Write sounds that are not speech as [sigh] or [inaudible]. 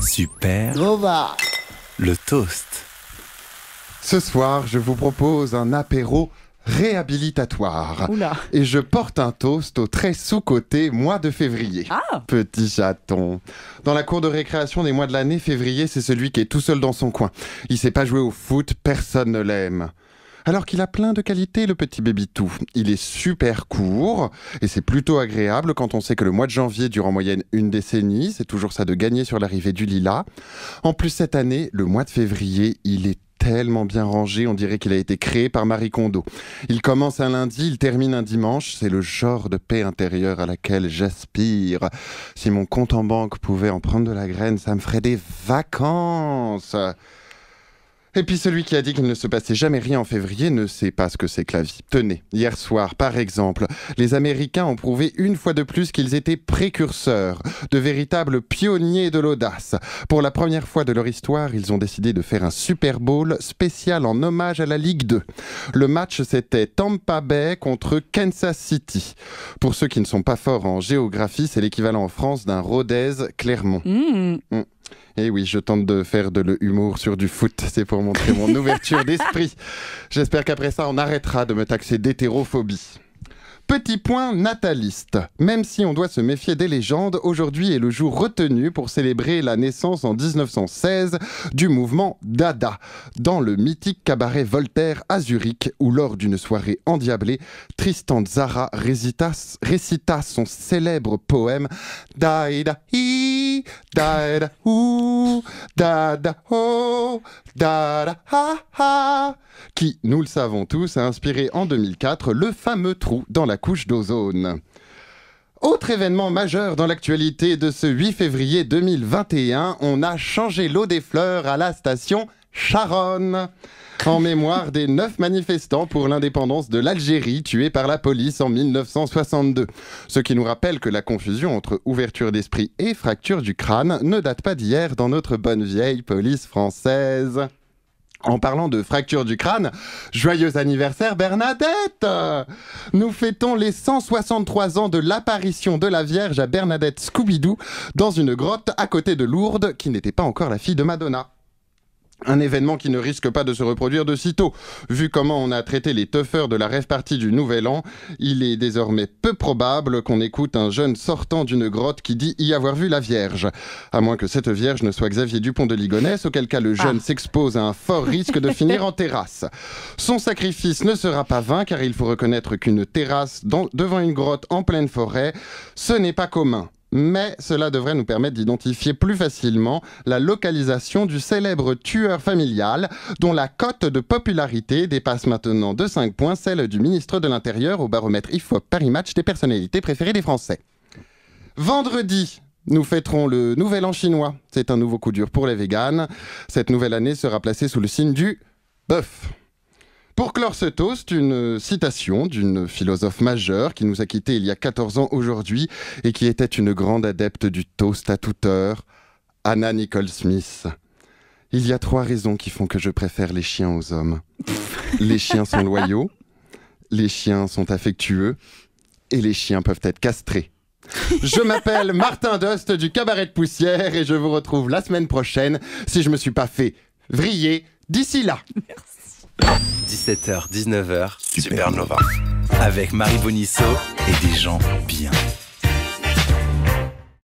Super. Le toast. Ce soir, je vous propose un apéro réhabilitatoire. Oula. Et je porte un toast au très sous-côté mois de février. Ah. Petit chaton. Dans la cour de récréation des mois de l'année, février, c'est celui qui est tout seul dans son coin. Il sait pas jouer au foot, personne ne l'aime alors qu'il a plein de qualités, le petit tout. Il est super court, et c'est plutôt agréable quand on sait que le mois de janvier dure en moyenne une décennie, c'est toujours ça de gagner sur l'arrivée du lilas. En plus, cette année, le mois de février, il est tellement bien rangé, on dirait qu'il a été créé par Marie Kondo. Il commence un lundi, il termine un dimanche, c'est le genre de paix intérieure à laquelle j'aspire. Si mon compte en banque pouvait en prendre de la graine, ça me ferait des vacances. Et puis celui qui a dit qu'il ne se passait jamais rien en février ne sait pas ce que c'est que la vie. Tenez, hier soir par exemple, les Américains ont prouvé une fois de plus qu'ils étaient précurseurs, de véritables pionniers de l'audace. Pour la première fois de leur histoire, ils ont décidé de faire un Super Bowl spécial en hommage à la Ligue 2. Le match c'était Tampa Bay contre Kansas City. Pour ceux qui ne sont pas forts en géographie, c'est l'équivalent en France d'un Rodez-Clermont. Mmh. Mmh. Et eh oui, je tente de faire de l'humour sur du foot. C'est pour montrer mon [laughs] ouverture d'esprit. J'espère qu'après ça, on arrêtera de me taxer d'hétérophobie. Petit point nataliste. Même si on doit se méfier des légendes, aujourd'hui est le jour retenu pour célébrer la naissance en 1916 du mouvement Dada, dans le mythique cabaret Voltaire à Zurich, où lors d'une soirée endiablée, Tristan Zara récita, son célèbre poème Daida qui, nous le savons tous, a inspiré en 2004 le fameux trou dans la couche d'ozone. Autre événement majeur dans l'actualité de ce 8 février 2021, on a changé l'eau des fleurs à la station Charonne en mémoire des neuf manifestants pour l'indépendance de l'Algérie tués par la police en 1962. Ce qui nous rappelle que la confusion entre ouverture d'esprit et fracture du crâne ne date pas d'hier dans notre bonne vieille police française. En parlant de fracture du crâne, joyeux anniversaire Bernadette Nous fêtons les 163 ans de l'apparition de la Vierge à Bernadette Scooby-Doo dans une grotte à côté de Lourdes qui n'était pas encore la fille de Madonna. Un événement qui ne risque pas de se reproduire de sitôt. Vu comment on a traité les tuffeurs de la rêve partie du Nouvel An, il est désormais peu probable qu'on écoute un jeune sortant d'une grotte qui dit y avoir vu la Vierge. À moins que cette Vierge ne soit Xavier Dupont de Ligonnès, auquel cas le jeune ah. s'expose à un fort risque de finir en terrasse. Son sacrifice ne sera pas vain car il faut reconnaître qu'une terrasse devant une grotte en pleine forêt, ce n'est pas commun mais cela devrait nous permettre d'identifier plus facilement la localisation du célèbre tueur familial dont la cote de popularité dépasse maintenant de 5 points celle du ministre de l'Intérieur au baromètre IFOP Paris Match des personnalités préférées des Français. Vendredi, nous fêterons le Nouvel An chinois. C'est un nouveau coup dur pour les véganes. Cette nouvelle année sera placée sous le signe du bœuf. Pour clore ce toast, une citation d'une philosophe majeure qui nous a quittés il y a 14 ans aujourd'hui et qui était une grande adepte du toast à toute heure, Anna Nicole Smith. Il y a trois raisons qui font que je préfère les chiens aux hommes. les chiens sont loyaux, les chiens sont affectueux et les chiens peuvent être castrés. je m'appelle Martin Dost du Cabaret de Poussière et je vous retrouve la semaine prochaine si je me suis pas fait vriller d'ici là. 17h, 19h, Supernova. Avec Marie Bonisso et des gens bien.